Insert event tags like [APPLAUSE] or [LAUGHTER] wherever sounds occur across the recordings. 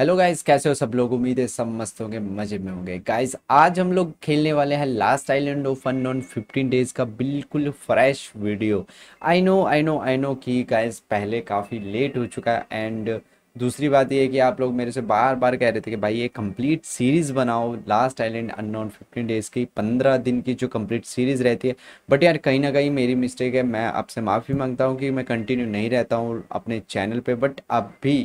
hello guys कैसे हो सब लोग उम्मीद है सब मस्त होंगे मजे में होंगे गाइस आज हम लोग खेलने वाले हैं last island of fun non fifteen days का बिल्कुल fresh video I know I know I know कि गाइस पहले काफ़ी लेट हो चुका है एंड दूसरी बात ये है कि आप लोग मेरे से बार बार कह रहे थे कि भाई ये कंप्लीट सीरीज़ बनाओ लास्ट आइलैंड अननोन 15 डेज़ की 15 दिन की जो कंप्लीट सीरीज़ रहती है बट यार कहीं ना कहीं मेरी मिस्टेक है मैं आपसे माफ़ी मांगता हूँ कि मैं कंटिन्यू नहीं रहता हूँ अपने चैनल पे बट अब भी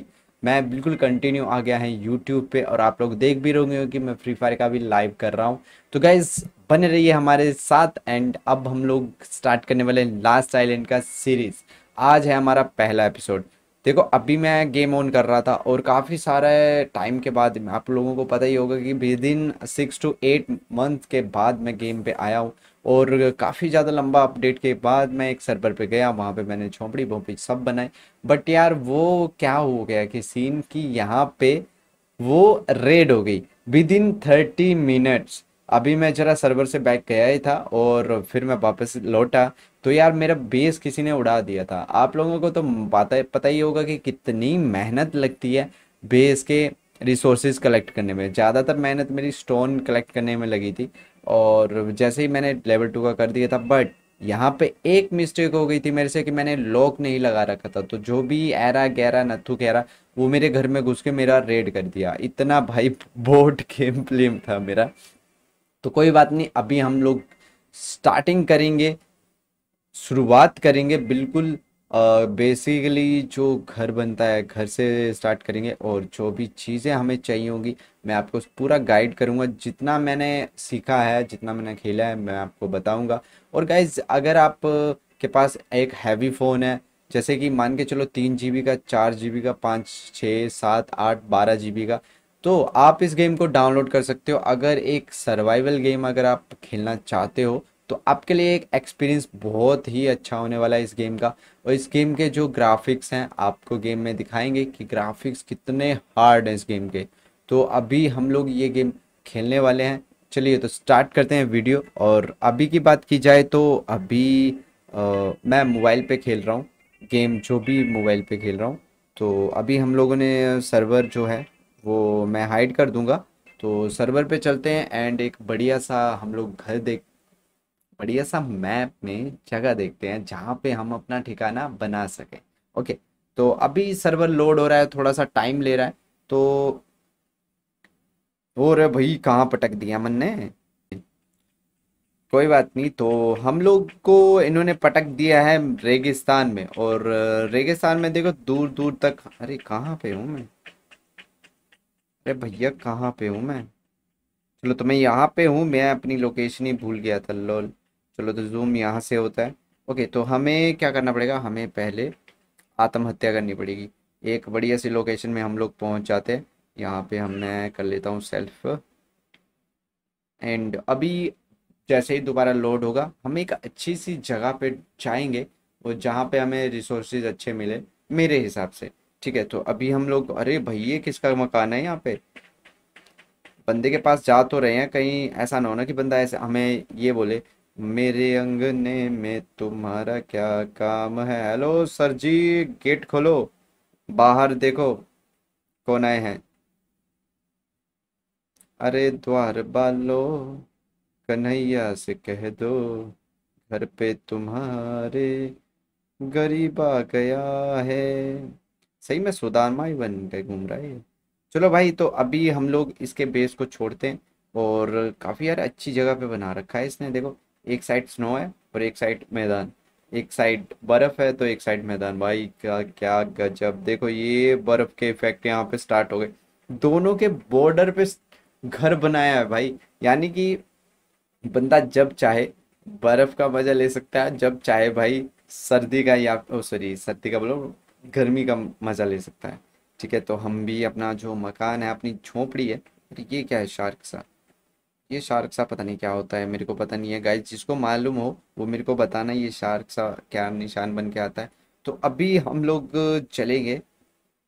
मैं बिल्कुल कंटिन्यू आ गया है यूट्यूब पे और आप लोग देख भी रहोगे कि मैं फ्री फायर का भी लाइव कर रहा हूँ तो गाइज बने रहिए हमारे साथ एंड अब हम लोग स्टार्ट करने वाले लास्ट आइलैंड का सीरीज आज है हमारा पहला एपिसोड देखो अभी मैं गेम ऑन कर रहा था और काफ़ी सारा टाइम के बाद आप लोगों को पता ही होगा कि within six two eight month के बाद मैं गेम पे आया हूँ और काफ़ी ज़्यादा लंबा अपडेट के बाद मैं एक सर्वर पे गया वहाँ पे मैंने झोंपड़ी भोंपड़ी सब बनाई बट यार वो क्या हो गया कि सीन की यहाँ पे वो रेड हो गई विद इन थर्टी मिनट्स अभी मैं जरा सर्वर से बैक गया ही था और फिर मैं वापस लौटा तो यार मेरा बेस किसी ने उड़ा दिया था आप लोगों को तो पता पता ही होगा कि कितनी मेहनत लगती है बेस के रिसोर्सेज कलेक्ट करने में ज़्यादातर मेहनत मेरी स्टोन कलेक्ट करने में लगी थी और जैसे ही मैंने लेवल टू का कर दिया था बट यहाँ पे एक मिस्टेक हो गई थी मेरे से कि मैंने लॉक नहीं लगा रखा था तो जो भी एरा गहरा नथु गहरा वो मेरे घर में घुस के मेरा रेड कर दिया इतना भाई बोट गेम प्लेम था मेरा तो कोई बात नहीं अभी हम लोग स्टार्टिंग करेंगे शुरुआत करेंगे बिल्कुल बेसिकली uh, जो घर बनता है घर से स्टार्ट करेंगे और जो भी चीज़ें हमें चाहिए होंगी मैं आपको पूरा गाइड करूंगा जितना मैंने सीखा है जितना मैंने खेला है मैं आपको बताऊंगा और गाइज अगर आप के पास एक हैवी फ़ोन है जैसे कि मान के चलो तीन जी का चार जी का पाँच छः सात आठ बारह जी का तो आप इस गेम को डाउनलोड कर सकते हो अगर एक सर्वाइवल गेम अगर आप खेलना चाहते हो तो आपके लिए एक एक्सपीरियंस बहुत ही अच्छा होने वाला है इस गेम का और इस गेम के जो ग्राफिक्स हैं आपको गेम में दिखाएंगे कि ग्राफिक्स कितने हार्ड हैं इस गेम के तो अभी हम लोग ये गेम खेलने वाले हैं चलिए तो स्टार्ट करते हैं वीडियो और अभी की बात की जाए तो अभी आ, मैं मोबाइल पे खेल रहा हूँ गेम जो भी मोबाइल पे खेल रहा हूँ तो अभी हम लोगों ने सर्वर जो है वो मैं हाइड कर दूँगा तो सर्वर पे चलते हैं एंड एक बढ़िया सा हम लोग घर देख बढ़िया सा मैप में जगह देखते हैं जहाँ पे हम अपना ठिकाना बना सकें ओके तो अभी सर्वर लोड हो रहा है थोड़ा सा टाइम ले रहा है तो और भाई कहाँ पटक दिया मन ने कोई बात नहीं तो हम लोग को इन्होंने पटक दिया है रेगिस्तान में और रेगिस्तान में देखो दूर दूर तक अरे कहाँ पे हूँ मैं अरे भैया कहाँ पे हूँ मैं चलो तो मैं यहाँ पे हूँ मैं अपनी लोकेशन ही भूल गया था लोल चलो तो जूम यहाँ से होता है ओके तो हमें क्या करना पड़ेगा हमें पहले आत्महत्या करनी पड़ेगी एक बढ़िया सी लोकेशन में हम लोग पहुँच जाते हैं यहाँ पे हम मैं कर लेता हूँ सेल्फ एंड अभी जैसे ही दोबारा लोड होगा हम एक अच्छी सी जगह पे जाएंगे और जहाँ पे हमें रिसोर्सेज अच्छे मिले मेरे हिसाब से ठीक है तो अभी हम लोग अरे भैया किसका मकान है यहाँ पे बंदे के पास जा तो रहे हैं कहीं ऐसा ना हो ना कि बंदा ऐसे हमें ये बोले मेरे अंगने में तुम्हारा क्या काम है हेलो सर जी गेट खोलो बाहर देखो कौन आए हैं अरे द्वार बालो कन्हैया से कह दो घर पे तुम्हारे गरीब आ गया है सही में सुदामा ही बन गए घूम रहा है चलो भाई तो अभी हम लोग इसके बेस को छोड़ते हैं और काफ़ी यार अच्छी जगह पे बना रखा है इसने देखो एक साइड स्नो है और एक साइड मैदान एक साइड बर्फ़ है तो एक साइड मैदान भाई क्या क्या गजब देखो ये बर्फ़ के इफेक्ट यहाँ पे स्टार्ट हो गए दोनों के बॉर्डर पे घर बनाया है भाई यानी कि बंदा जब चाहे बर्फ़ का मज़ा ले सकता है जब चाहे भाई सर्दी का या सॉरी सर्दी का बोलो गर्मी का मज़ा ले सकता है ठीक है तो हम भी अपना जो मकान है अपनी झोंपड़ी है ये क्या है शार्क सा ये शार्क सा पता नहीं क्या होता है मेरे को पता नहीं है गाइज जिसको मालूम हो वो मेरे को बताना ये शार्क सा क्या निशान बन के आता है तो अभी हम लोग चलेंगे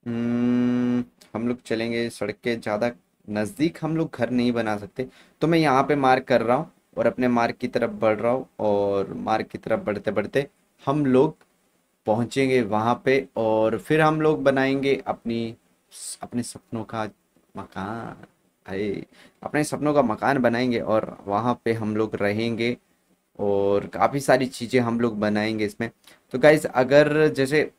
हम्म, हम लोग चलेंगे सड़क के ज़्यादा नज़दीक हम लोग घर नहीं बना सकते तो मैं यहाँ पे मार्क कर रहा हूँ और अपने मार्क की तरफ बढ़ रहा हूँ और मार्क की तरफ बढ़ते बढ़ते हम लोग पहुँचेंगे वहाँ पे और फिर हम लोग बनाएंगे अपनी अपने सपनों का मकान अरे अपने सपनों का मकान बनाएंगे और वहाँ पे हम लोग रहेंगे और काफ़ी सारी चीज़ें हम लोग बनाएंगे इसमें तो गाइज़ अगर जैसे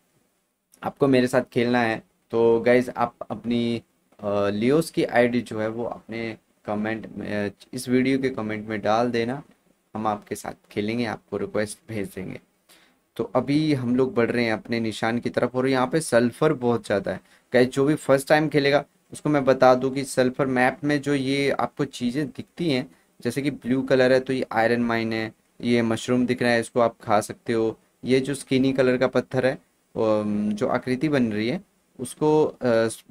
आपको मेरे साथ खेलना है तो गाइज़ आप अपनी लियोस की आईडी जो है वो अपने कमेंट में इस वीडियो के कमेंट में डाल देना हम आपके साथ खेलेंगे आपको रिक्वेस्ट भेज देंगे तो अभी हम लोग बढ़ रहे हैं अपने निशान की तरफ और यहाँ पे सल्फ़र बहुत ज़्यादा है गाइज जो भी फर्स्ट टाइम खेलेगा उसको मैं बता दूं कि सल्फ़र मैप में जो ये आपको चीज़ें दिखती हैं जैसे कि ब्लू कलर है तो ये आयरन माइन है ये मशरूम दिख रहा है इसको आप खा सकते हो ये जो स्किनी कलर का पत्थर है जो आकृति बन रही है उसको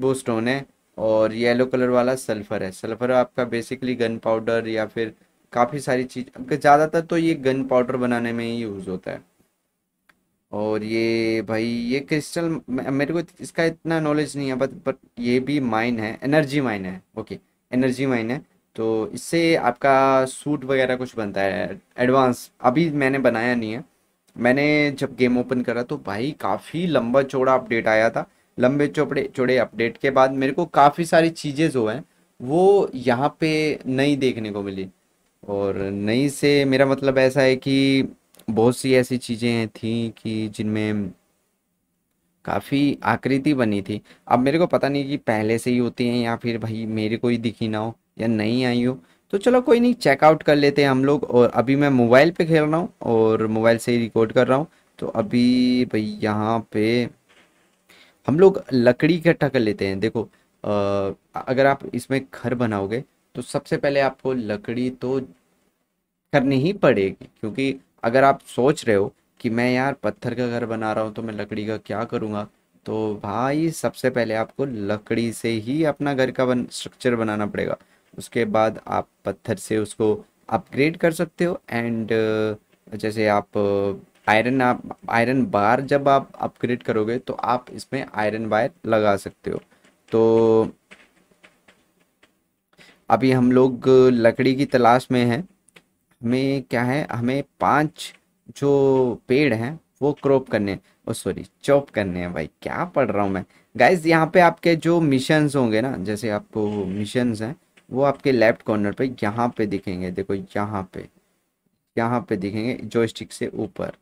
वो स्टोन है और येलो कलर वाला सल्फ़र है सल्फ़र आपका बेसिकली गन पाउडर या फिर काफ़ी सारी चीज़ ज़्यादातर तो ये गन पाउडर बनाने में ही यूज़ होता है और ये भाई ये क्रिस्टल मेरे को इसका इतना नॉलेज नहीं है बट बट ये भी माइन है एनर्जी माइन है ओके एनर्जी माइन है तो इससे आपका सूट वगैरह कुछ बनता है एडवांस अभी मैंने बनाया नहीं है मैंने जब गेम ओपन करा तो भाई काफ़ी लंबा चौड़ा अपडेट आया था लंबे चौपड़े चौड़े अपडेट के बाद मेरे को काफ़ी सारी चीज़ें जो हैं वो यहाँ पे नई देखने को मिली और नई से मेरा मतलब ऐसा है कि बहुत सी ऐसी चीज़ें थी कि जिनमें काफ़ी आकृति बनी थी अब मेरे को पता नहीं कि पहले से ही होती हैं या फिर भाई मेरे को ही दिखी ना हो या नहीं आई हो तो चलो कोई नहीं चेकआउट कर लेते हैं हम लोग और अभी मैं मोबाइल पे खेल रहा हूँ और मोबाइल से ही रिकॉर्ड कर रहा हूँ तो अभी भाई यहाँ पे हम लोग लकड़ी इकट्ठा कर लेते हैं देखो आ, अगर आप इसमें घर बनाओगे तो सबसे पहले आपको लकड़ी तो करनी ही पड़ेगी क्योंकि अगर आप सोच रहे हो कि मैं यार पत्थर का घर बना रहा हूँ तो मैं लकड़ी का क्या करूँगा तो भाई सबसे पहले आपको लकड़ी से ही अपना घर का बन स्ट्रक्चर बनाना पड़ेगा उसके बाद आप पत्थर से उसको अपग्रेड कर सकते हो एंड जैसे आप आयरन आप आयरन बार जब आप अपग्रेड करोगे तो आप इसमें आयरन वायर लगा सकते हो तो अभी हम लोग लकड़ी की तलाश में हैं में क्या है हमें पांच जो पेड़ हैं वो क्रॉप करने ओ सॉरी चॉप करने हैं भाई क्या पढ़ रहा हूँ मैं गाइज यहाँ पे आपके जो मिशंस होंगे ना जैसे आपको मिशंस हैं वो आपके लेफ्ट कॉर्नर पे यहाँ पे दिखेंगे देखो यहाँ पे यहाँ पे दिखेंगे जॉयस्टिक से ऊपर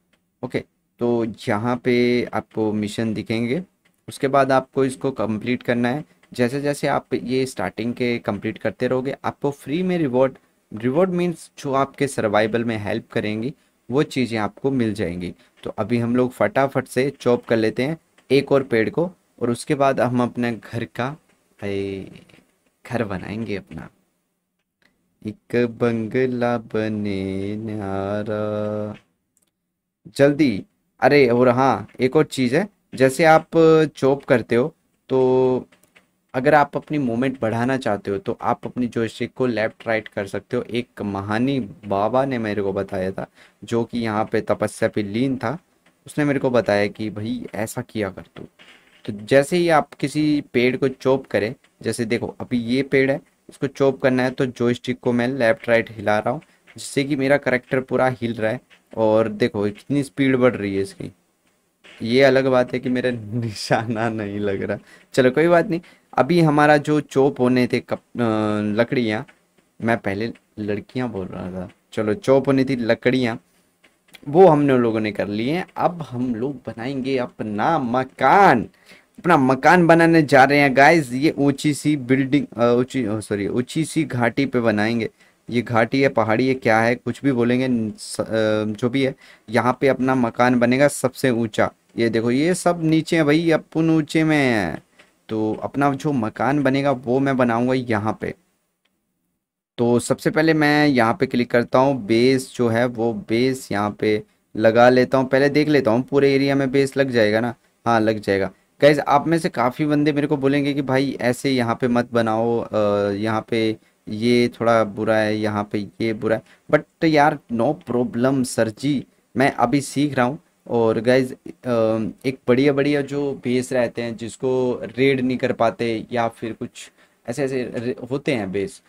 ओके तो यहाँ पे आपको मिशन दिखेंगे उसके बाद आपको इसको कंप्लीट करना है जैसे जैसे आप ये स्टार्टिंग के कंप्लीट करते रहोगे आपको फ्री में रिवॉर्ड रिवॉर्ड मीन्स जो आपके सर्वाइवल में हेल्प करेंगी वो चीज़ें आपको मिल जाएंगी तो अभी हम लोग फटाफट से चॉप कर लेते हैं एक और पेड़ को और उसके बाद हम अपने घर का घर बनाएंगे अपना एक बंगला बने नारा जल्दी अरे और हाँ एक और चीज़ है जैसे आप चॉप करते हो तो अगर आप अपनी मूवमेंट बढ़ाना चाहते हो तो आप अपनी स्टिक को लेफ़्ट राइट कर सकते हो एक महानी बाबा ने मेरे को बताया था जो कि यहाँ पे तपस्या पे लीन था उसने मेरे को बताया कि भाई ऐसा किया कर तू तो जैसे ही आप किसी पेड़ को चोप करें जैसे देखो अभी ये पेड़ है इसको चोप करना है तो जो स्टिक को मैं लेफ़्ट राइट हिला रहा हूँ जिससे कि मेरा करेक्टर पूरा हिल रहा है और देखो कितनी स्पीड बढ़ रही है इसकी ये अलग बात है कि मेरा निशाना नहीं लग रहा चलो कोई बात नहीं अभी हमारा जो चोप होने थे कप लकड़ियाँ मैं पहले लड़कियाँ बोल रहा था चलो चोप होनी थी लकड़ियाँ वो हमने लोगों ने कर लिए हैं अब हम लोग बनाएंगे अपना मकान अपना मकान बनाने जा रहे हैं गाइस ये ऊंची सी बिल्डिंग ऊंची सॉरी ऊंची सी घाटी पे बनाएंगे ये घाटी है पहाड़ी है क्या है कुछ भी बोलेंगे जो भी है यहाँ पे अपना मकान बनेगा सबसे ऊंचा ये देखो ये सब नीचे है भाई अपन ऊंचे में है तो अपना जो मकान बनेगा वो मैं बनाऊंगा यहाँ पे तो सबसे पहले मैं यहाँ पे क्लिक करता हूँ बेस जो है वो बेस यहाँ पे लगा लेता हूँ पहले देख लेता हूँ पूरे एरिया में बेस लग जाएगा ना हाँ लग जाएगा गैज़ आप में से काफ़ी बंदे मेरे को बोलेंगे कि भाई ऐसे यहाँ पे मत बनाओ यहाँ पे ये थोड़ा बुरा है यहाँ पे ये बुरा है बट यार नो प्रॉब्लम सर जी मैं अभी सीख रहा हूँ और गाइज एक बढ़िया बढ़िया जो बेस रहते हैं जिसको रेड नहीं कर पाते या फिर कुछ ऐसे ऐसे होते हैं बेस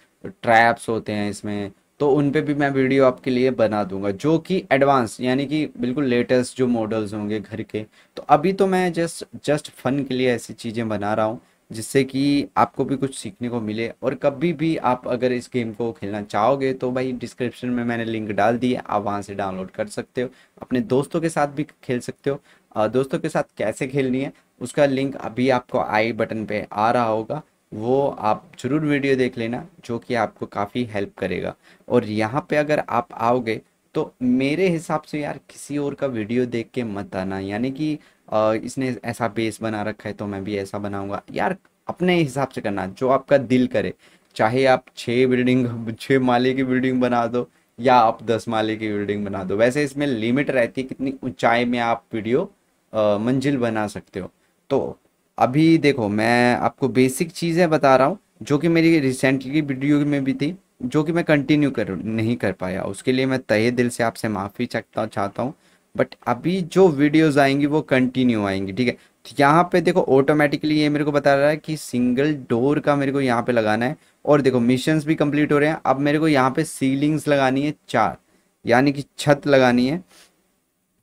ट्रैप्स होते हैं इसमें तो उन पे भी मैं वीडियो आपके लिए बना दूंगा जो कि एडवांस यानी कि बिल्कुल लेटेस्ट जो मॉडल्स होंगे घर के तो अभी तो मैं जस्ट जस्ट फन के लिए ऐसी चीज़ें बना रहा हूँ जिससे कि आपको भी कुछ सीखने को मिले और कभी भी आप अगर इस गेम को खेलना चाहोगे तो भाई डिस्क्रिप्शन में मैंने लिंक डाल दी है आप वहाँ से डाउनलोड कर सकते हो अपने दोस्तों के साथ भी खेल सकते हो दोस्तों के साथ कैसे खेलनी है उसका लिंक अभी आपको आई बटन पे आ रहा होगा वो आप ज़रूर वीडियो देख लेना जो कि आपको काफ़ी हेल्प करेगा और यहाँ पे अगर आप आओगे तो मेरे हिसाब से यार किसी और का वीडियो देख के मत आना यानी कि इसने ऐसा बेस बना रखा है तो मैं भी ऐसा बनाऊंगा यार अपने हिसाब से करना जो आपका दिल करे चाहे आप छः बिल्डिंग छः माले की बिल्डिंग बना दो या आप दस माले की बिल्डिंग बना दो वैसे इसमें लिमिट रहती है कितनी ऊंचाई में आप वीडियो मंजिल बना सकते हो तो अभी देखो मैं आपको बेसिक चीज़ें बता रहा हूँ जो कि मेरी रिसेंटली वीडियो में भी थी जो कि मैं कंटिन्यू कर नहीं कर पाया उसके लिए मैं तहे दिल से आपसे माफ़ी चाहता चाहता हूँ बट अभी जो वीडियोस आएंगी वो कंटिन्यू आएंगी ठीक है तो यहाँ पे देखो ऑटोमेटिकली ये मेरे को बता रहा है कि सिंगल डोर का मेरे को यहाँ पे लगाना है और देखो मिशंस भी कंप्लीट हो रहे हैं अब मेरे को यहाँ पे सीलिंग्स लगानी है चार यानी कि छत लगानी है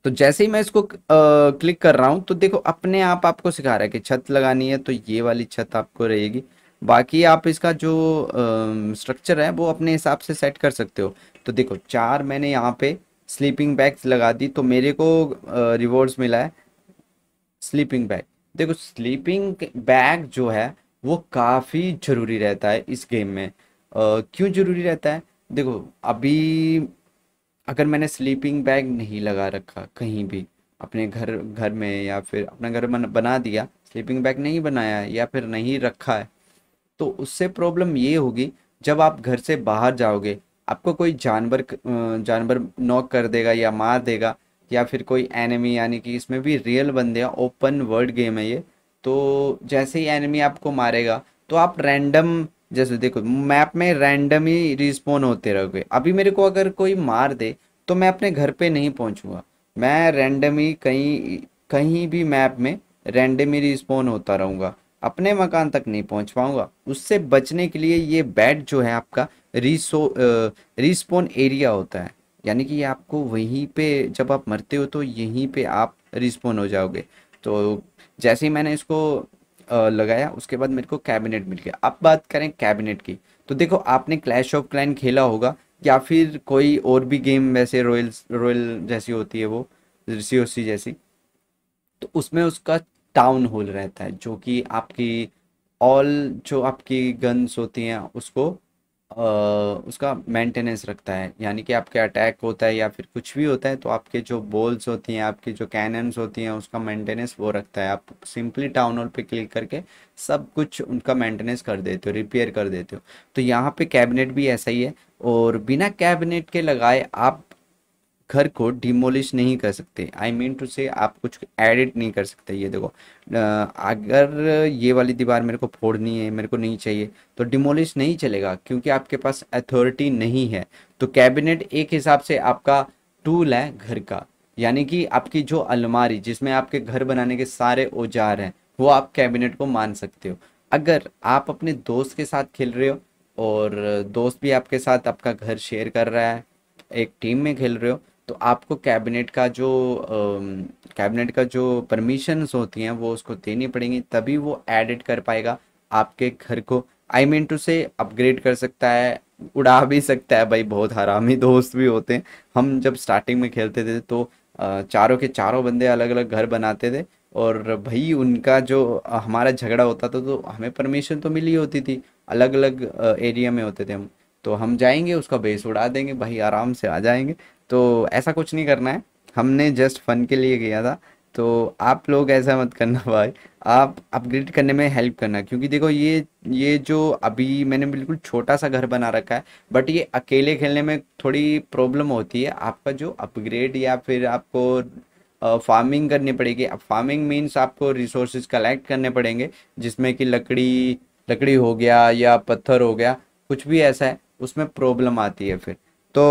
तो जैसे ही मैं इसको आ, क्लिक कर रहा हूँ तो देखो अपने आप आपको सिखा रहा है कि छत लगानी है तो ये वाली छत आपको रहेगी बाकी आप इसका जो स्ट्रक्चर है वो अपने हिसाब से सेट कर सकते हो तो देखो चार मैंने यहाँ पे स्लीपिंग बैग्स लगा दी तो मेरे को रिवॉर्ड्स मिला है स्लीपिंग बैग देखो स्लीपिंग बैग जो है वो काफ़ी ज़रूरी रहता है इस गेम में क्यों ज़रूरी रहता है देखो अभी अगर मैंने स्लीपिंग बैग नहीं लगा रखा कहीं भी अपने घर घर में या फिर अपना घर बना दिया स्लीपिंग बैग नहीं बनाया या फिर नहीं रखा है तो उससे प्रॉब्लम ये होगी जब आप घर से बाहर जाओगे आपको कोई जानवर जानवर नॉक कर देगा या मार देगा या फिर कोई एनिमी यानी कि इसमें भी रियल बंदे हैं ओपन वर्ल्ड गेम है ये तो जैसे ही एनिमी आपको मारेगा तो आप रैंडम जैसे देखो मैप में रैंडम ही रिस्पॉन होते रहोगे अभी मेरे को अगर कोई मार दे तो मैं अपने घर पे नहीं पहुंचूंगा मैं रैंडम ही कहीं कहीं भी मैप में रैंडम ही रिस्पॉन होता रहूँगा अपने मकान तक नहीं पहुंच पाऊंगा उससे बचने के लिए ये बेड जो है आपका रिसो रिस्पोन एरिया होता है यानी कि आपको वहीं पे जब आप मरते हो तो यहीं पे आप रिस्पोन हो जाओगे तो जैसे ही मैंने इसको लगाया उसके बाद मेरे को कैबिनेट मिल गया अब बात करें कैबिनेट की तो देखो आपने क्लैश ऑफ क्लैन खेला होगा या फिर कोई और भी गेम वैसे रॉयल रॉयल जैसी होती है वो सी जैसी तो उसमें उसका टाउन हॉल रहता है जो कि आपकी ऑल जो आपकी गन्स होती हैं उसको आ, उसका मेंटेनेंस रखता है यानी कि आपके अटैक होता है या फिर कुछ भी होता है तो आपके जो बोल्स होती हैं आपके जो कैनन्स होती हैं उसका मेंटेनेंस वो रखता है आप सिंपली टाउन हॉल पे क्लिक करके सब कुछ उनका मेंटेनेंस कर देते हो रिपेयर कर देते हो तो यहाँ पे कैबिनेट भी ऐसा ही है और बिना कैबिनेट के लगाए आप घर को डिमोलिश नहीं कर सकते आई मीन टू से आप कुछ एडिट नहीं कर सकते ये देखो अगर ये वाली दीवार मेरे को फोड़नी है मेरे को नहीं चाहिए तो डिमोलिश नहीं चलेगा क्योंकि आपके पास अथॉरिटी नहीं है तो कैबिनेट एक हिसाब से आपका टूल है घर का यानी कि आपकी जो अलमारी जिसमें आपके घर बनाने के सारे औजार हैं वो आप कैबिनेट को मान सकते हो अगर आप अपने दोस्त के साथ खेल रहे हो और दोस्त भी आपके साथ आपका घर शेयर कर रहा है एक टीम में खेल रहे हो तो आपको कैबिनेट का जो कैबिनेट का जो परमिशंस होती हैं वो उसको देनी पड़ेंगी तभी वो एडिट कर पाएगा आपके घर को आई मीन टू से अपग्रेड कर सकता है उड़ा भी सकता है भाई बहुत हरामी दोस्त भी होते हैं हम जब स्टार्टिंग में खेलते थे तो चारों के चारों बंदे अलग अलग घर बनाते थे और भाई उनका जो हमारा झगड़ा होता था तो हमें परमिशन तो मिली होती थी अलग अलग एरिया में होते थे हम तो हम जाएंगे उसका बेस उड़ा देंगे भाई आराम से आ जाएंगे तो ऐसा कुछ नहीं करना है हमने जस्ट फन के लिए किया था तो आप लोग ऐसा मत करना भाई आप अपग्रेड करने में हेल्प करना क्योंकि देखो ये ये जो अभी मैंने बिल्कुल छोटा सा घर बना रखा है बट ये अकेले खेलने में थोड़ी प्रॉब्लम होती है आपका जो अपग्रेड या फिर आपको फार्मिंग करनी पड़ेगी अब फार्मिंग मीन्स आपको रिसोर्सेज कलेक्ट करने पड़ेंगे जिसमें कि लकड़ी लकड़ी हो गया या पत्थर हो गया कुछ भी ऐसा है उसमें प्रॉब्लम आती है फिर तो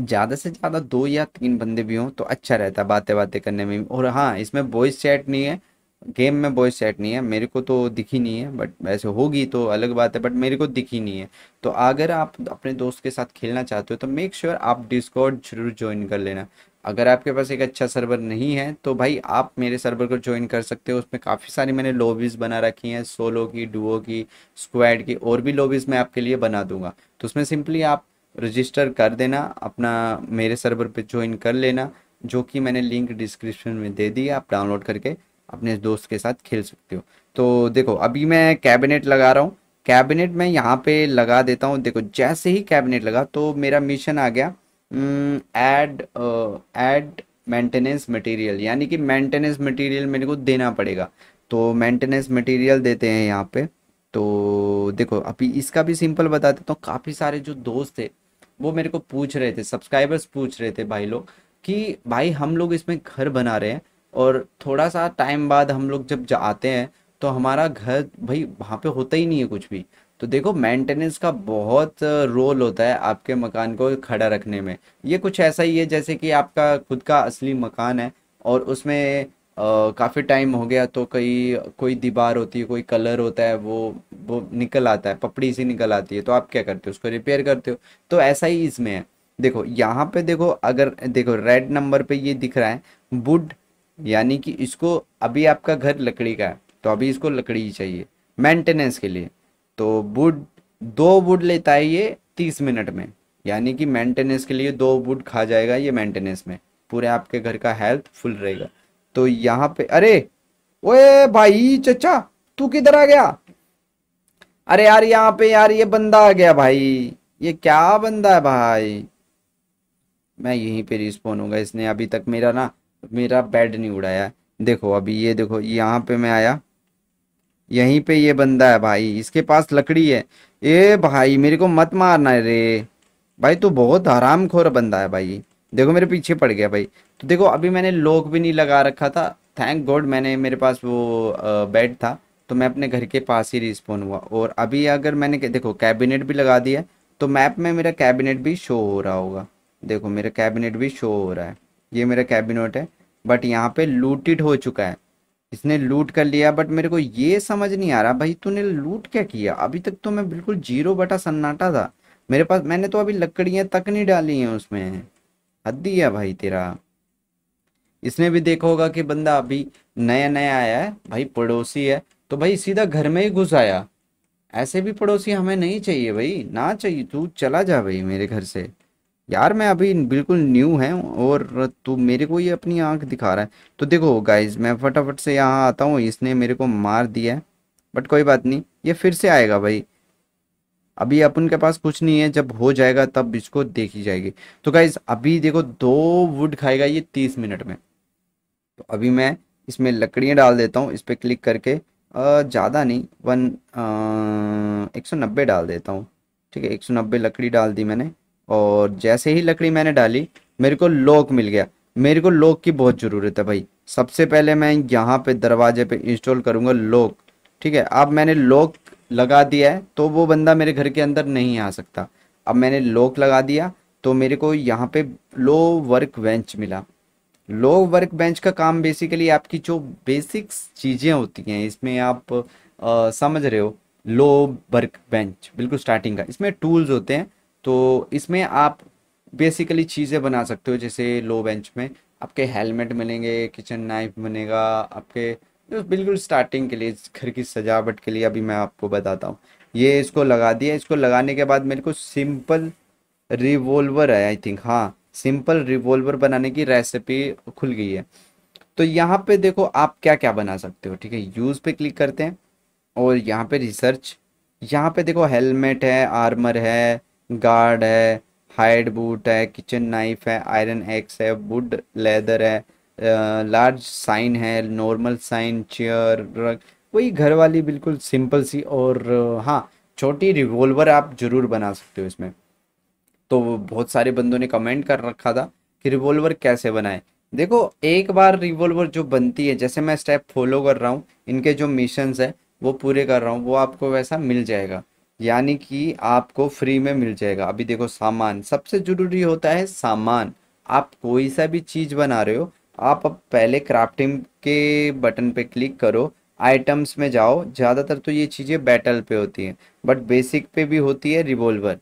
ज़्यादा से ज़्यादा दो या तीन बंदे भी हों तो अच्छा रहता है बातें बातें करने में और हाँ इसमें वॉइस चैट नहीं है गेम में वॉइस चैट नहीं है मेरे को तो दिखी नहीं है बट वैसे होगी तो अलग बात है बट मेरे को दिखी नहीं है तो अगर आप अपने दोस्त के साथ खेलना चाहते हो तो मेक श्योर sure आप डिस्कॉर्ड जरूर ज्वाइन कर लेना अगर आपके पास एक अच्छा सर्वर नहीं है तो भाई आप मेरे सर्वर को ज्वाइन कर सकते हो उसमें काफ़ी सारी मैंने लॉबीज़ बना रखी हैं सोलो की डुओ की स्क्वाड की और भी लॉबीज़ मैं आपके लिए बना दूंगा तो उसमें सिंपली आप रजिस्टर कर देना अपना मेरे सर्वर पे ज्वाइन कर लेना जो कि मैंने लिंक डिस्क्रिप्शन में दे दी आप डाउनलोड करके अपने दोस्त के साथ खेल सकते हो तो देखो अभी मैं कैबिनेट लगा रहा हूँ कैबिनेट मैं यहाँ पे लगा देता हूँ देखो जैसे ही कैबिनेट लगा तो मेरा मिशन आ गया एड एड मेंटेनेंस मटेरियल यानी कि मेंटेनेंस मटेरियल मेरे को देना पड़ेगा तो मेंटेनेंस मटेरियल देते हैं यहाँ पे तो देखो अभी इसका भी सिंपल बता देता हूँ काफ़ी सारे जो दोस्त थे वो मेरे को पूछ रहे थे सब्सक्राइबर्स पूछ रहे थे भाई लोग कि भाई हम लोग इसमें घर बना रहे हैं और थोड़ा सा टाइम बाद हम लोग जब जाते हैं तो हमारा घर भाई वहाँ पे होता ही नहीं है कुछ भी तो देखो मेंटेनेंस का बहुत रोल होता है आपके मकान को खड़ा रखने में ये कुछ ऐसा ही है जैसे कि आपका खुद का असली मकान है और उसमें काफ़ी टाइम हो गया तो कई कोई दीवार होती है कोई कलर होता है वो वो निकल आता है पपड़ी सी निकल आती है तो आप क्या करते हो उसको रिपेयर करते हो तो ऐसा ही इसमें है देखो यहाँ पे देखो अगर देखो रेड नंबर पे ये दिख रहा है वुड यानी कि इसको अभी आपका घर लकड़ी का है तो अभी इसको लकड़ी ही चाहिए मेंटेनेंस के लिए तो वुड दो वुड लेता है ये तीस मिनट में यानी कि मेंटेनेंस के लिए दो वुड खा जाएगा ये मेंटेनेंस में पूरे आपके घर का हेल्थ फुल रहेगा तो यहाँ पे अरे ओए भाई चचा तू किधर आ गया अरे यार यहाँ पे यार ये बंदा आ गया भाई ये क्या बंदा है भाई मैं यहीं पे रिस्पॉन होगा इसने अभी तक मेरा ना मेरा बेड नहीं उड़ाया देखो अभी ये देखो यहाँ पे मैं आया यहीं पे ये बंदा है भाई इसके पास लकड़ी है ए भाई मेरे को मत मारना रे भाई तू बहुत हराम खोर बंदा है भाई देखो मेरे पीछे पड़ गया भाई तो देखो अभी मैंने लॉक भी नहीं लगा रखा था थैंक गॉड मैंने मेरे पास वो बेड था तो मैं अपने घर के पास ही रिस्पॉन हुआ और अभी अगर मैंने देखो कैबिनेट भी लगा दिया तो मैप में मेरा कैबिनेट भी शो हो रहा होगा देखो मेरा कैबिनेट भी शो हो रहा है ये मेरा कैबिनेट है बट यहाँ पे लूटेड हो चुका है इसने लूट कर लिया बट मेरे को ये समझ नहीं आ रहा भाई तूने लूट क्या किया अभी तक तो मैं बिल्कुल जीरो बटा सन्नाटा था मेरे पास मैंने तो अभी लकड़ियाँ तक नहीं डाली हैं उसमें हद दिया भाई तेरा इसने भी देखो होगा कि बंदा अभी नया नया आया है भाई पड़ोसी है तो भाई सीधा घर में ही घुस आया ऐसे भी पड़ोसी हमें नहीं चाहिए भाई ना चाहिए तू चला जा भाई मेरे घर से यार मैं अभी बिल्कुल न्यू है और तू मेरे को ये अपनी आंख दिखा रहा है तो देखो गाइज मैं फटाफट से यहाँ आता हूँ इसने मेरे को मार दिया है बट कोई बात नहीं ये फिर से आएगा भाई अभी अपन के पास कुछ नहीं है जब हो जाएगा तब इसको देखी जाएगी तो गाइज अभी देखो दो वुड खाएगा ये तीस मिनट में तो अभी मैं इसमें लकड़ियाँ डाल देता हूँ इस पर क्लिक करके ज़्यादा नहीं वन एक सौ नब्बे डाल देता हूँ ठीक है एक सौ नब्बे लकड़ी डाल दी मैंने और जैसे ही लकड़ी मैंने डाली मेरे को लॉक मिल गया मेरे को लॉक की बहुत ज़रूरत है भाई सबसे पहले मैं यहाँ पे दरवाजे पे इंस्टॉल करूँगा लॉक ठीक है अब मैंने लॉक लगा दिया है तो वो बंदा मेरे घर के अंदर नहीं आ सकता अब मैंने लॉक लगा दिया तो मेरे को यहाँ पे लो वर्क बेंच मिला लो वर्क बेंच का काम बेसिकली आपकी जो बेसिक चीज़ें होती हैं इसमें आप आ, समझ रहे हो लो वर्क बेंच बिल्कुल स्टार्टिंग का इसमें टूल्स होते हैं तो इसमें आप बेसिकली चीज़ें बना सकते हो जैसे लो बेंच में आपके हेलमेट मिलेंगे किचन नाइफ बनेगा आपके जो बिल्कुल स्टार्टिंग के लिए इस घर की सजावट के लिए अभी मैं आपको बताता हूँ ये इसको लगा दिया इसको लगाने के बाद मेरे को सिंपल रिवॉल्वर है आई थिंक हाँ सिंपल रिवॉल्वर बनाने की रेसिपी खुल गई है तो यहाँ पे देखो आप क्या क्या बना सकते हो ठीक है यूज़ पे क्लिक करते हैं और यहाँ पे रिसर्च यहाँ पे देखो हेलमेट है आर्मर है गार्ड है हाइड बूट है किचन नाइफ है आयरन एक्स है वुड लेदर है लार्ज साइन है नॉर्मल साइन चेयर वही घर वाली बिल्कुल सिंपल सी और हाँ छोटी रिवॉल्वर आप जरूर बना सकते हो इसमें तो बहुत सारे बंदों ने कमेंट कर रखा था कि रिवॉल्वर कैसे बनाए देखो एक बार रिवॉल्वर जो बनती है जैसे मैं स्टेप फॉलो कर रहा हूँ इनके जो मिशंस है वो पूरे कर रहा हूँ वो आपको वैसा मिल जाएगा यानी कि आपको फ्री में मिल जाएगा अभी देखो सामान सबसे ज़रूरी होता है सामान आप कोई सा भी चीज़ बना रहे हो आप अब पहले क्राफ्टिंग के बटन पे क्लिक करो आइटम्स में जाओ ज़्यादातर तो ये चीज़ें बैटल पे होती हैं बट बेसिक पे भी होती है रिवॉल्वर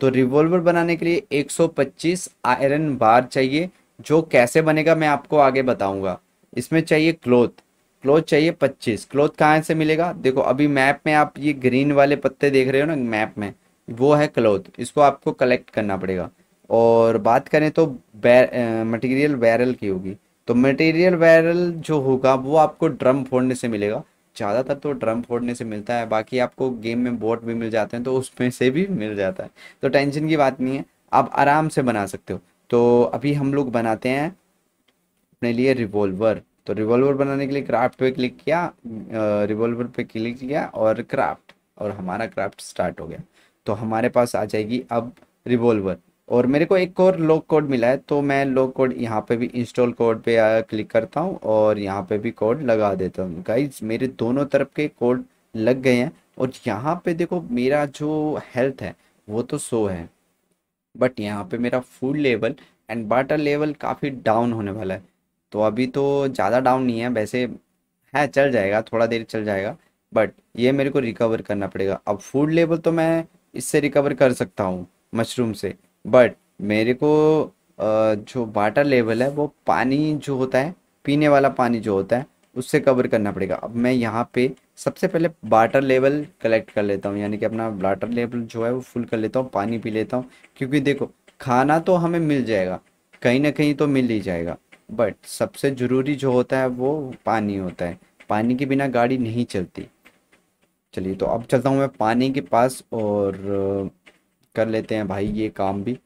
तो रिवॉल्वर बनाने के लिए 125 आयरन बार चाहिए जो कैसे बनेगा मैं आपको आगे बताऊंगा इसमें चाहिए क्लोथ क्लोथ चाहिए 25 क्लोथ कहाँ से मिलेगा देखो अभी मैप में आप ये ग्रीन वाले पत्ते देख रहे हो ना मैप में वो है क्लोथ इसको आपको कलेक्ट करना पड़ेगा और बात करें तो बै, मटेरियल बैरल की होगी तो मटेरियल बैरल जो होगा वो आपको ड्रम फोड़ने से मिलेगा ज़्यादातर तो ड्रम फोड़ने से मिलता है बाकी आपको गेम में बोट भी मिल जाते हैं तो उसमें से भी मिल जाता है तो टेंशन की बात नहीं है आप आराम से बना सकते हो तो अभी हम लोग बनाते हैं अपने लिए रिवॉल्वर तो रिवॉल्वर बनाने के लिए क्राफ्ट पे क्लिक किया रिवॉल्वर पे क्लिक किया और क्राफ्ट और हमारा क्राफ्ट स्टार्ट हो गया तो हमारे पास आ जाएगी अब रिवॉल्वर और मेरे को एक और लॉक कोड मिला है तो मैं लॉक कोड यहाँ पे भी इंस्टॉल कोड पे क्लिक करता हूँ और यहाँ पे भी कोड लगा देता हूँ गाइज मेरे दोनों तरफ के कोड लग गए हैं और यहाँ पे देखो मेरा जो हेल्थ है वो तो सो है बट यहाँ पे मेरा food level and water level काफ़ी डाउन होने वाला है तो अभी तो ज़्यादा डाउन नहीं है वैसे है चल जाएगा थोड़ा देर चल जाएगा बट ये मेरे को रिकवर करना पड़ेगा अब फूड लेवल तो मैं इससे रिकवर कर सकता हूँ मशरूम से बट मेरे को जो वाटर लेवल है वो पानी जो होता है पीने वाला पानी जो होता है उससे कवर करना पड़ेगा अब मैं यहाँ पे सबसे पहले वाटर लेवल कलेक्ट कर लेता हूँ यानी कि अपना वाटर लेवल जो है वो फुल कर लेता हूँ पानी पी लेता हूँ क्योंकि देखो खाना तो हमें मिल जाएगा कहीं ना कहीं तो मिल ही जाएगा बट सबसे ज़रूरी जो होता है वो पानी होता है पानी के बिना गाड़ी नहीं चलती चलिए तो अब चलता हूँ मैं पानी के पास और कर लेते हैं भाई ये काम भी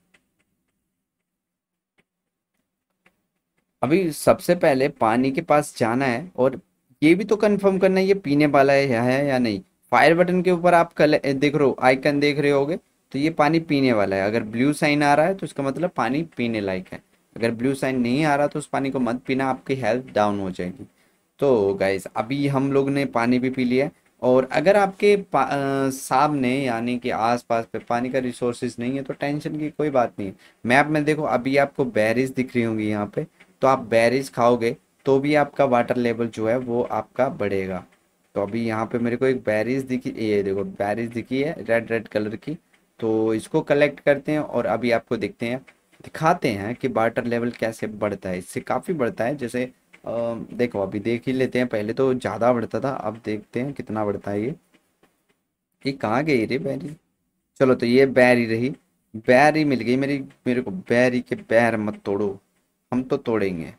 अभी सबसे पहले पानी के पास जाना है और ये भी तो कंफर्म करना है ये पीने वाला है या, है या नहीं फायर बटन के ऊपर आप कल देख रहे हो आइकन देख रहे होगे तो ये पानी पीने वाला है अगर ब्लू साइन आ रहा है तो इसका मतलब पानी पीने लायक है अगर ब्लू साइन नहीं आ रहा तो उस पानी को मत पीना आपकी हेल्थ डाउन हो जाएगी तो गाइज अभी हम लोग ने पानी भी पी लिया और अगर आपके सामने यानी कि आसपास पे पानी का रिसोर्सेज नहीं है तो टेंशन की कोई बात नहीं मैप में देखो अभी आपको बैरिज दिख रही होंगी यहाँ पे तो आप बैरिज खाओगे तो भी आपका वाटर लेवल जो है वो आपका बढ़ेगा तो अभी यहाँ पे मेरे को एक बैरिज दिखी ये देखो बैरिज दिखी है रेड रेड कलर की तो इसको कलेक्ट करते हैं और अभी आपको देखते हैं दिखाते हैं कि वाटर लेवल कैसे बढ़ता है इससे काफ़ी बढ़ता है जैसे देखो अभी देख ही लेते हैं पहले तो ज़्यादा बढ़ता था अब देखते हैं कितना बढ़ता है ये ये कहाँ गई रे बैरी चलो तो ये बैरी रही बैरी मिल गई मेरी मेरे को बैरी के पैर मत तोड़ो हम तो तोड़ेंगे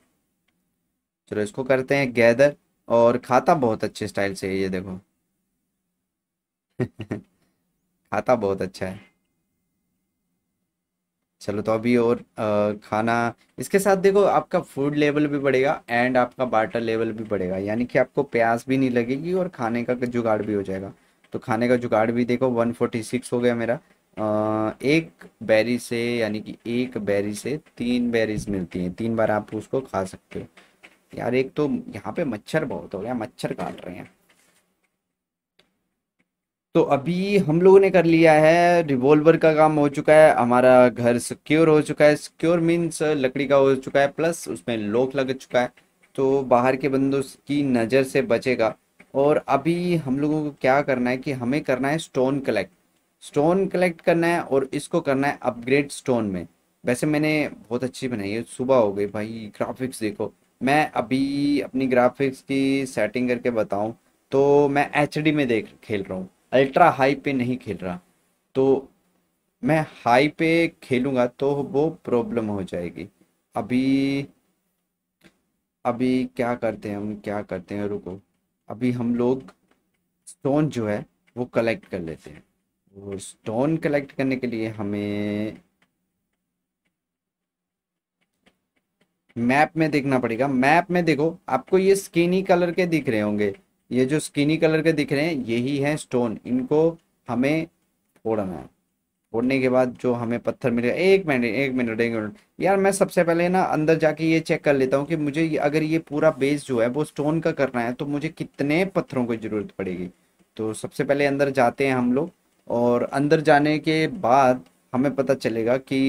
चलो इसको करते हैं गैदर और खाता बहुत अच्छे स्टाइल से है ये देखो [LAUGHS] खाता बहुत अच्छा है चलो तो अभी और आ, खाना इसके साथ देखो आपका फूड लेवल भी बढ़ेगा एंड आपका बाटर लेवल भी बढ़ेगा यानी कि आपको प्यास भी नहीं लगेगी और खाने का जुगाड़ भी हो जाएगा तो खाने का जुगाड़ भी देखो 146 हो गया मेरा आ, एक बेरी से यानी कि एक बेरी से तीन बेरीज मिलती हैं तीन बार आप उसको खा सकते हो यार एक तो यहाँ पे मच्छर बहुत हो गया मच्छर काट रहे हैं तो अभी हम लोगों ने कर लिया है रिवॉल्वर का काम हो चुका है हमारा घर सिक्योर हो चुका है सिक्योर मीन्स लकड़ी का हो चुका है प्लस उसमें लॉक लग चुका है तो बाहर के बंदों की नज़र से बचेगा और अभी हम लोगों को क्या करना है कि हमें करना है स्टोन कलेक्ट स्टोन कलेक्ट करना है और इसको करना है अपग्रेड स्टोन में वैसे मैंने बहुत अच्छी बनाई है सुबह हो गई भाई ग्राफिक्स देखो मैं अभी अपनी ग्राफिक्स की सेटिंग करके बताऊँ तो मैं एच में देख खेल रहा हूँ अल्ट्रा हाई पे नहीं खेल रहा तो मैं हाई पे खेलूंगा तो वो प्रॉब्लम हो जाएगी अभी अभी क्या करते हैं हम क्या करते हैं रुको अभी हम लोग स्टोन जो है वो कलेक्ट कर लेते हैं वो स्टोन कलेक्ट करने के लिए हमें मैप में देखना पड़ेगा मैप में देखो आपको ये स्किनी कलर के दिख रहे होंगे ये जो स्किनी कलर के दिख रहे हैं यही हैं स्टोन इनको हमें फोड़ना है फोड़ने के बाद जो हमें पत्थर मिलेगा एक मिनट एक मिनट एक मिनट यार मैं सबसे पहले ना अंदर जाके ये चेक कर लेता हूँ कि मुझे अगर ये पूरा बेस जो है वो स्टोन का करना है तो मुझे कितने पत्थरों की ज़रूरत पड़ेगी तो सबसे पहले अंदर जाते हैं हम लोग और अंदर जाने के बाद हमें पता चलेगा कि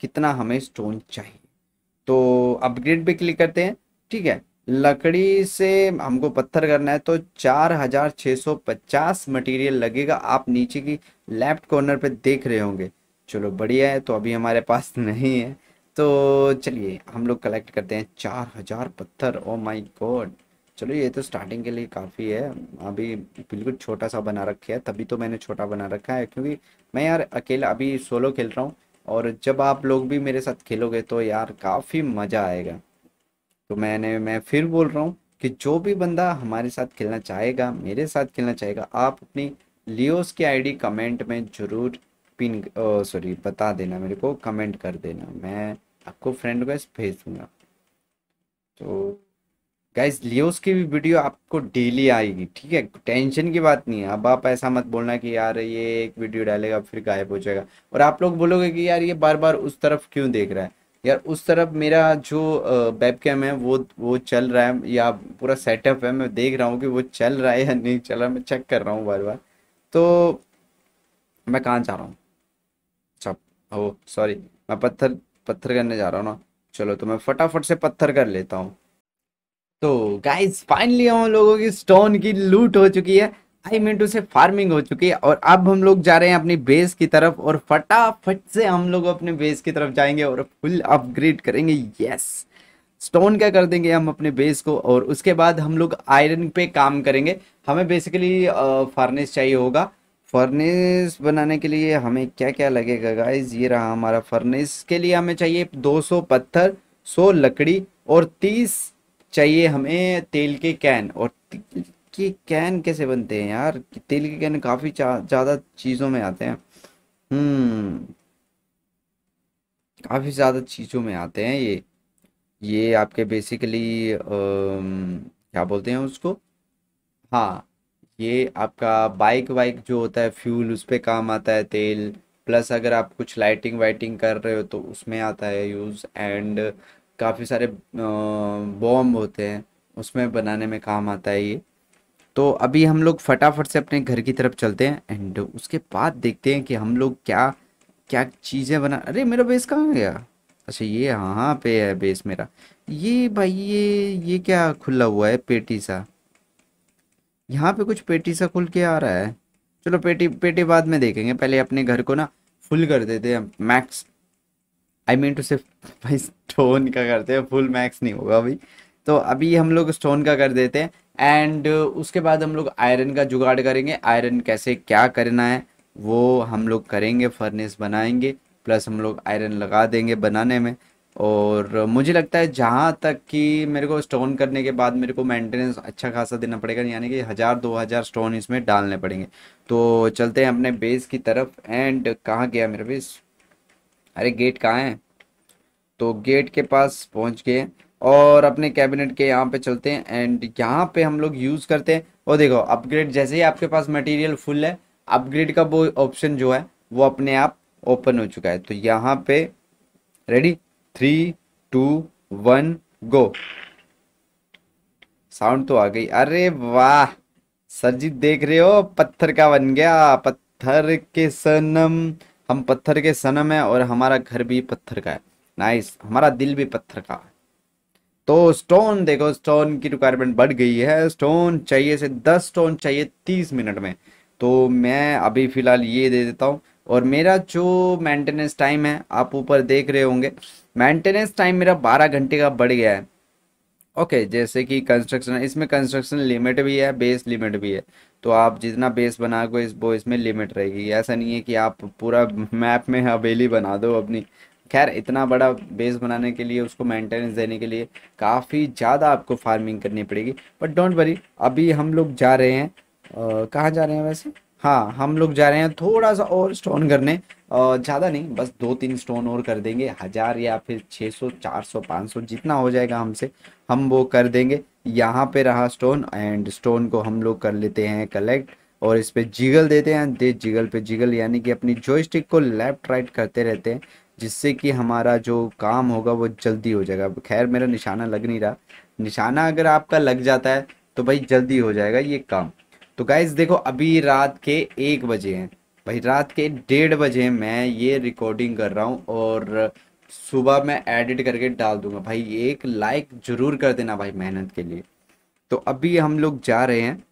कितना हमें स्टोन चाहिए तो अपग्रेड भी क्लिक करते हैं ठीक है लकड़ी से हमको पत्थर करना है तो 4650 मटेरियल लगेगा आप नीचे की लेफ्ट कॉर्नर पे देख रहे होंगे चलो बढ़िया है तो अभी हमारे पास [LAUGHS] नहीं है तो चलिए हम लोग कलेक्ट करते हैं 4000 पत्थर ओ माय गॉड चलो ये तो स्टार्टिंग के लिए काफ़ी है अभी बिल्कुल छोटा सा बना रखे है तभी तो मैंने छोटा बना रखा है क्योंकि मैं यार अकेला अभी सोलो खेल रहा हूँ और जब आप लोग भी मेरे साथ खेलोगे तो यार काफ़ी मज़ा आएगा तो मैंने मैं फिर बोल रहा हूँ कि जो भी बंदा हमारे साथ खेलना चाहेगा मेरे साथ खेलना चाहेगा आप अपनी लियोस की आईडी कमेंट में ज़रूर पिन सॉरी बता देना मेरे को कमेंट कर देना मैं आपको फ्रेंड वाइज भेज दूंगा तो गाइज लियोस की भी वीडियो आपको डेली आएगी ठीक है टेंशन की बात नहीं है अब आप ऐसा मत बोलना कि यार ये एक वीडियो डालेगा फिर गायब हो जाएगा और आप लोग बोलोगे कि यार ये बार बार उस तरफ क्यों देख रहा है यार उस तरफ मेरा जो वेब कैम है वो वो चल रहा है या पूरा सेटअप है मैं देख रहा हूँ कि वो चल रहा है या नहीं चल रहा है मैं चेक कर रहा हूँ बार बार तो मैं कहाँ जा रहा हूँ अच्छा हो सॉरी मैं पत्थर पत्थर करने जा रहा हूँ ना चलो तो मैं फटाफट से पत्थर कर लेता हूँ तो गाइज फाइनली हम लोगों की स्टोन की लूट हो चुकी है ढाई मिनटों से फार्मिंग हो चुकी है और अब हम लोग जा रहे हैं अपनी बेस की तरफ और फटाफट से हम लोग अपने बेस की तरफ जाएंगे और फुल अपग्रेड करेंगे यस स्टोन क्या कर देंगे हम अपने बेस को और उसके बाद हम लोग आयरन पे काम करेंगे हमें बेसिकली फर्नेस चाहिए होगा फर्नेस बनाने के लिए हमें क्या क्या लगेगा गाइज ये रहा हमारा फर्नेस के लिए हमें चाहिए 200 पत्थर 100 लकड़ी और 30 चाहिए हमें तेल के कैन और के कैन कैसे बनते हैं यार तेल के कैन काफ़ी ज़्यादा चीज़ों में आते हैं हम्म काफ़ी ज़्यादा चीज़ों में आते हैं ये ये आपके बेसिकली आ, क्या बोलते हैं उसको हाँ ये आपका बाइक वाइक जो होता है फ्यूल उस पर काम आता है तेल प्लस अगर आप कुछ लाइटिंग वाइटिंग कर रहे हो तो उसमें आता है यूज़ एंड काफ़ी सारे बॉम्ब होते हैं उसमें बनाने में काम आता है ये तो अभी हम लोग फटाफट से अपने घर की तरफ चलते हैं एंड उसके बाद देखते हैं कि हम लोग क्या क्या चीज़ें बना अरे मेरा बेस कहाँ गया अच्छा ये यहाँ पे है बेस मेरा ये भाई ये ये क्या खुला हुआ है पेटी सा यहाँ पे कुछ पेटी सा खुल के आ रहा है चलो पेटी पेटी बाद में देखेंगे पहले अपने घर को ना फुल कर देते हैं मैक्स आई मीन टू सिर्फ भाई स्टोन का करते हैं फुल मैक्स नहीं होगा अभी तो अभी हम लोग स्टोन का कर देते हैं एंड uh, उसके बाद हम लोग आयरन का जुगाड़ करेंगे आयरन कैसे क्या करना है वो हम लोग करेंगे फर्नेस बनाएंगे प्लस हम लोग आयरन लगा देंगे बनाने में और मुझे लगता है जहाँ तक कि मेरे को स्टोन करने के बाद मेरे को मेंटेनेंस अच्छा खासा देना पड़ेगा यानी कि हज़ार दो हज़ार स्टोन इसमें डालने पड़ेंगे तो चलते हैं अपने बेस की तरफ एंड कहाँ गया मेरा बेस अरे गेट कहाँ है तो गेट के पास पहुँच गए और अपने कैबिनेट के यहाँ पे चलते हैं एंड यहाँ पे हम लोग यूज़ करते हैं और देखो अपग्रेड जैसे ही आपके पास मटेरियल फुल है अपग्रेड का वो ऑप्शन जो है वो अपने आप ओपन हो चुका है तो यहाँ पे ready three two one go sound तो आ गई अरे वाह सर जी देख रहे हो पत्थर का बन गया पत्थर के सनम हम पत्थर के सनम है और हमारा घर भी पत्थर का है नाइस हमारा दिल भी पत्थर का है तो स्टोन देखो स्टोन की रिक्वायरमेंट बढ़ गई है स्टोन चाहिए से दस स्टोन चाहिए तीस मिनट में तो मैं अभी फ़िलहाल ये दे देता हूँ और मेरा जो मेंटेनेंस टाइम है आप ऊपर देख रहे होंगे मेंटेनेंस टाइम मेरा बारह घंटे का बढ़ गया है ओके okay, जैसे कि कंस्ट्रक्शन इसमें कंस्ट्रक्शन लिमिट भी है बेस लिमिट भी है तो आप जितना बेस बना को इस वो इसमें लिमिट रहेगी ऐसा नहीं है कि आप पूरा मैप में [LAUGHS] हवेली बना दो अपनी खैर इतना बड़ा बेस बनाने के लिए उसको मेंटेनेंस देने के लिए काफ़ी ज़्यादा आपको फार्मिंग करनी पड़ेगी बट डोंट वरी अभी हम लोग जा रहे हैं कहाँ जा रहे हैं वैसे हाँ हम लोग जा रहे हैं थोड़ा सा और स्टोन करने ज़्यादा नहीं बस दो तीन स्टोन और कर देंगे हज़ार या फिर सौ चार सौ पाँच सौ जितना हो जाएगा हमसे हम वो कर देंगे यहाँ पे रहा स्टोन एंड स्टोन को हम लोग कर लेते हैं कलेक्ट और इस पर जिगल देते हैं दे जिगल पे जिगल यानी कि अपनी जॉयस्टिक को लेफ्ट राइट करते रहते हैं जिससे कि हमारा जो काम होगा वो जल्दी हो जाएगा खैर मेरा निशाना लग नहीं रहा निशाना अगर आपका लग जाता है तो भाई जल्दी हो जाएगा ये काम तो गाइज़ देखो अभी रात के एक बजे हैं भाई रात के डेढ़ बजे मैं ये रिकॉर्डिंग कर रहा हूँ और सुबह मैं एडिट करके डाल दूंगा भाई एक लाइक ज़रूर कर देना भाई मेहनत के लिए तो अभी हम लोग जा रहे हैं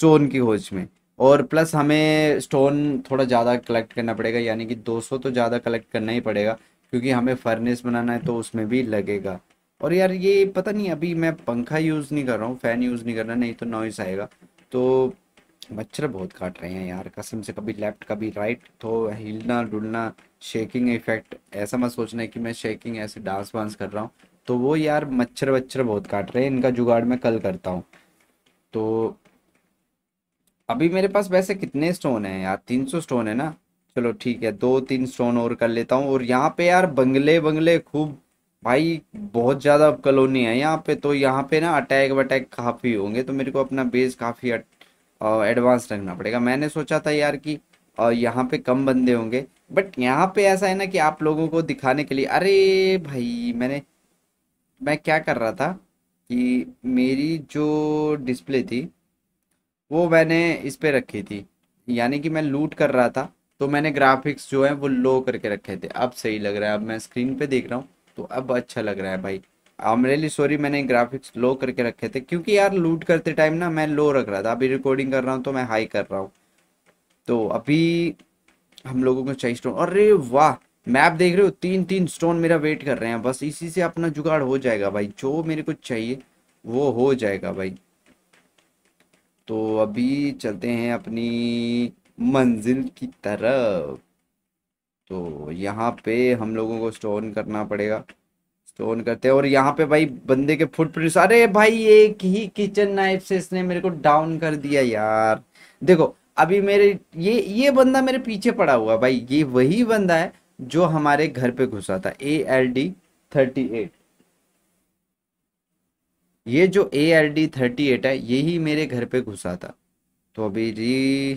चोन की खोज में और प्लस हमें स्टोन थोड़ा ज़्यादा कलेक्ट करना पड़ेगा यानी कि 200 तो ज़्यादा कलेक्ट करना ही पड़ेगा क्योंकि हमें फर्नेस बनाना है तो उसमें भी लगेगा और यार ये पता नहीं अभी मैं पंखा यूज़ नहीं कर रहा हूँ फ़ैन यूज़ नहीं कर रहा नहीं तो नॉइस आएगा तो मच्छर बहुत काट रहे हैं यार कसम से कभी लेफ्ट कभी राइट तो हिलना डुलना शेकिंग इफेक्ट ऐसा मत सोचना है कि मैं शेकिंग ऐसे डांस वांस कर रहा हूँ तो वो यार मच्छर वच्छर बहुत काट रहे हैं इनका जुगाड़ मैं कल करता हूँ तो अभी मेरे पास वैसे कितने स्टोन है यार तीन सौ स्टोन है ना चलो ठीक है दो तीन स्टोन और कर लेता हूँ और यहाँ पे यार बंगले बंगले खूब भाई बहुत ज़्यादा कॉलोनी है यहाँ पे तो यहाँ पे ना अटैक वटैक काफ़ी होंगे तो मेरे को अपना बेस काफ़ी एडवांस रखना पड़ेगा मैंने सोचा था यार कि यहाँ पे कम बंदे होंगे बट यहाँ पे ऐसा है ना कि आप लोगों को दिखाने के लिए अरे भाई मैंने मैं क्या कर रहा था कि मेरी जो डिस्प्ले थी वो मैंने इस पर रखी थी यानी कि मैं लूट कर रहा था तो मैंने ग्राफिक्स जो है वो लो करके रखे थे अब सही लग रहा है अब मैं स्क्रीन पे देख रहा हूँ तो अब अच्छा लग रहा है भाई अमरेली सॉरी मैंने ग्राफिक्स लो करके रखे थे क्योंकि यार लूट करते टाइम ना मैं लो रख रहा था अभी रिकॉर्डिंग कर रहा हूँ तो मैं हाई कर रहा हूँ तो अभी हम लोगों को चाहिए स्टोन अरे वाह मैप देख रहे हो तीन तीन स्टोन मेरा वेट कर रहे हैं बस इसी से अपना जुगाड़ हो जाएगा भाई जो मेरे को चाहिए वो हो जाएगा भाई तो अभी चलते हैं अपनी मंजिल की तरफ तो यहाँ पे हम लोगों को स्टोन करना पड़ेगा स्टोन करते हैं और यहाँ पे भाई बंदे के फुटप्रिंट्स अरे भाई एक ही किचन नाइफ से इसने मेरे को डाउन कर दिया यार देखो अभी मेरे ये ये बंदा मेरे पीछे पड़ा हुआ भाई ये वही बंदा है जो हमारे घर पे घुसा था A L D thirty eight ये जो A R D thirty eight है यही मेरे घर पे घुसा था तो अभी री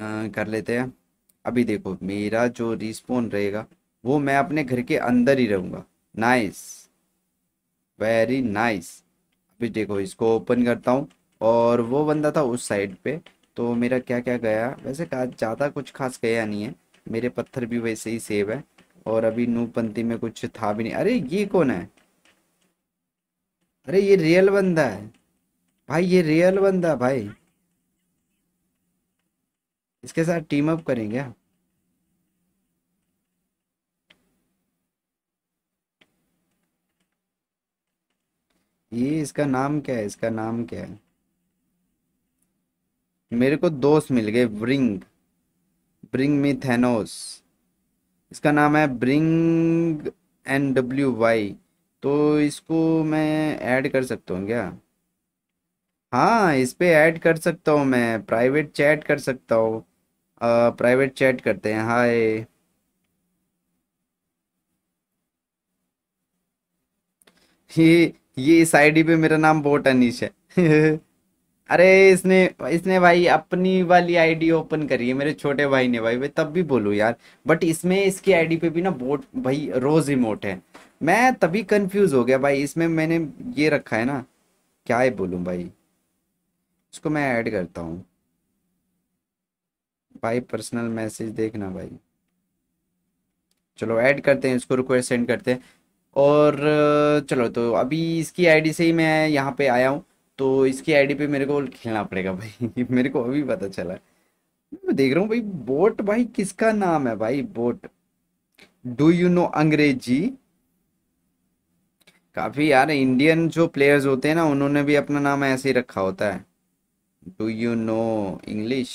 आ, कर लेते हैं अभी देखो मेरा जो रिस्पोन रहेगा वो मैं अपने घर के अंदर ही रहूँगा नाइस वेरी नाइस अभी देखो इसको ओपन करता हूँ और वो बंदा था उस साइड पे तो मेरा क्या क्या गया वैसे ज़्यादा कुछ खास गया नहीं है मेरे पत्थर भी वैसे ही सेव है और अभी नूपंथी में कुछ था भी नहीं अरे ये कौन है अरे ये रियल बंदा है भाई ये रियल बंदा भाई इसके साथ टीम अप करेंगे ये इसका नाम क्या है इसका नाम क्या है मेरे को दोस्त मिल गए ब्रिंग ब्रिंग मी थेनोस इसका नाम है ब्रिंग एन डब्ल्यू वाई तो इसको मैं ऐड कर सकता हूँ क्या हाँ इस पर ऐड कर सकता हूँ मैं प्राइवेट चैट कर सकता हूँ प्राइवेट चैट करते हैं हाय ये ये इस आईडी पे मेरा नाम बोट अनिश है [LAUGHS] अरे इसने इसने भाई अपनी वाली आईडी ओपन करी है मेरे छोटे भाई ने भाई मैं तब भी बोलूँ यार बट इसमें इसकी आईडी पे भी ना बोट भाई रोज इमोट है मैं तभी कंफ्यूज हो गया भाई इसमें मैंने ये रखा है ना क्या है बोलूँ भाई इसको मैं ऐड करता हूँ भाई पर्सनल मैसेज देखना भाई चलो ऐड करते हैं इसको रिक्वेस्ट सेंड करते हैं और चलो तो अभी इसकी आईडी से ही मैं यहाँ पे आया हूँ तो इसकी आईडी पे मेरे को खेलना पड़ेगा भाई [LAUGHS] मेरे को अभी पता चला मैं देख रहा हूँ भाई बोट भाई किसका नाम है भाई बोट डू यू नो अंग्रेजी काफ़ी यार इंडियन जो प्लेयर्स होते हैं ना उन्होंने भी अपना नाम ऐसे ही रखा होता है डू यू नो इंग्लिश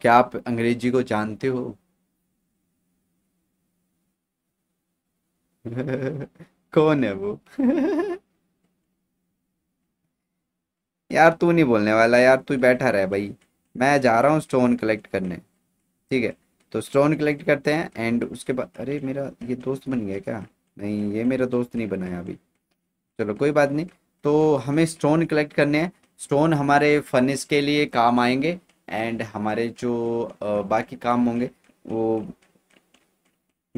क्या आप अंग्रेजी को जानते हो [LAUGHS] कौन है वो [LAUGHS] यार तू नहीं बोलने वाला यार तू बैठा रह भाई मैं जा रहा हूँ स्टोन कलेक्ट करने ठीक है तो स्टोन कलेक्ट करते हैं एंड उसके बाद अरे मेरा ये दोस्त बन गया क्या नहीं ये मेरा दोस्त नहीं बनाया अभी चलो कोई बात नहीं तो हमें स्टोन कलेक्ट करने हैं स्टोन हमारे फर्निस के लिए काम आएंगे एंड हमारे जो बाकी काम होंगे वो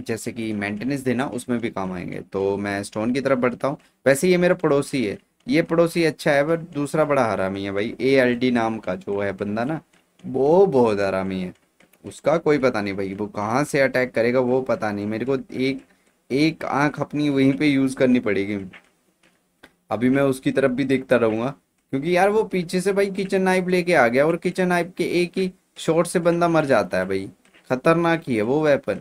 जैसे कि मेंटेनेंस देना उसमें भी काम आएंगे तो मैं स्टोन की तरफ बढ़ता हूँ वैसे ये मेरा पड़ोसी है ये पड़ोसी अच्छा है बट दूसरा बड़ा हरामी है भाई ए डी नाम का जो है बंदा ना वो बहुत हरामी है उसका कोई पता नहीं भाई वो कहाँ से अटैक करेगा वो पता नहीं मेरे को एक एक आंख अपनी वहीं पे यूज़ करनी पड़ेगी अभी मैं उसकी तरफ भी देखता रहूंगा क्योंकि यार वो पीछे से भाई किचन नाइफ लेके आ गया और किचन नाइफ के एक ही शॉट से बंदा मर जाता है भाई खतरनाक ही है वो वेपन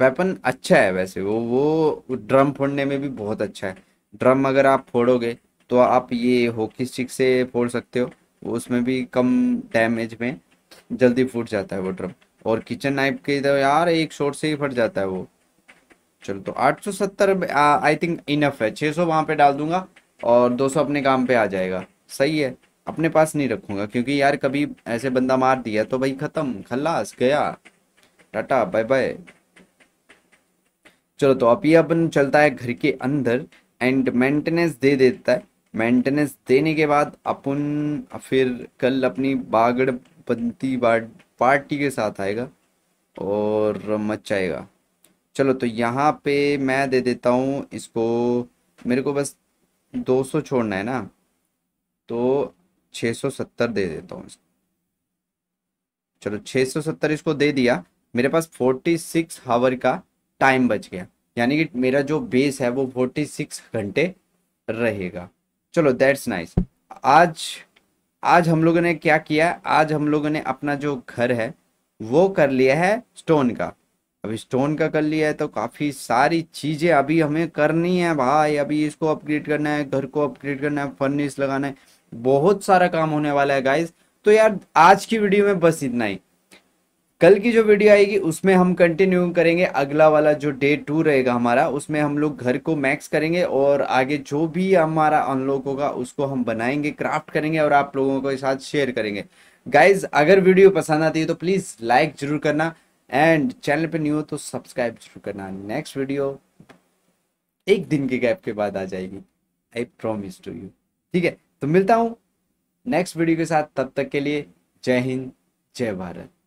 वेपन अच्छा है वैसे वो वो ड्रम फोड़ने में भी बहुत अच्छा है ड्रम अगर आप फोड़ोगे तो आप ये हॉकी स्टिक से फोड़ सकते हो वो उसमें भी कम डैमेज में जल्दी फूट जाता है वो ड्रम और किचन नाइफ के तो यार एक शॉट से ही फट जाता है वो चलो तो 870 आई थिंक इनफ है 600 सौ वहाँ पर डाल दूंगा और 200 अपने काम पे आ जाएगा सही है अपने पास नहीं रखूँगा क्योंकि यार कभी ऐसे बंदा मार दिया तो भाई ख़त्म खल्लास गया टाटा बाय बाय चलो तो अभी अपन चलता है घर के अंदर एंड मेंटेनेंस दे देता है मेंटेनेंस देने के बाद अपन फिर कल अपनी बागड़ पंथी पार्टी के साथ आएगा और मचाएगा चलो तो यहाँ पे मैं दे देता हूँ इसको मेरे को बस 200 छोड़ना है ना तो 670 दे देता हूँ चलो 670 इसको दे दिया मेरे पास 46 हावर का टाइम बच गया यानी कि मेरा जो बेस है वो 46 घंटे रहेगा चलो दैट्स नाइस आज आज हम लोगों ने क्या किया आज हम लोगों ने अपना जो घर है वो कर लिया है स्टोन का अभी स्टोन का कर लिया है तो काफ़ी सारी चीज़ें अभी हमें करनी है भाई अभी इसको अपग्रेड करना है घर को अपग्रेड करना है फर्निश लगाना है बहुत सारा काम होने वाला है गाइज तो यार आज की वीडियो में बस इतना ही कल की जो वीडियो आएगी उसमें हम कंटिन्यू करेंगे अगला वाला जो डे टू रहेगा हमारा उसमें हम लोग घर को मैक्स करेंगे और आगे जो भी हमारा अनलॉक होगा उसको हम बनाएंगे क्राफ्ट करेंगे और आप लोगों के साथ शेयर करेंगे गाइज अगर वीडियो पसंद आती है तो प्लीज़ लाइक जरूर करना एंड चैनल पर न्यू हो तो सब्सक्राइब जरूर करना नेक्स्ट वीडियो एक दिन के गैप के बाद आ जाएगी आई प्रोमिस टू यू ठीक है तो मिलता हूँ नेक्स्ट वीडियो के साथ तब तक के लिए जय हिंद जय भारत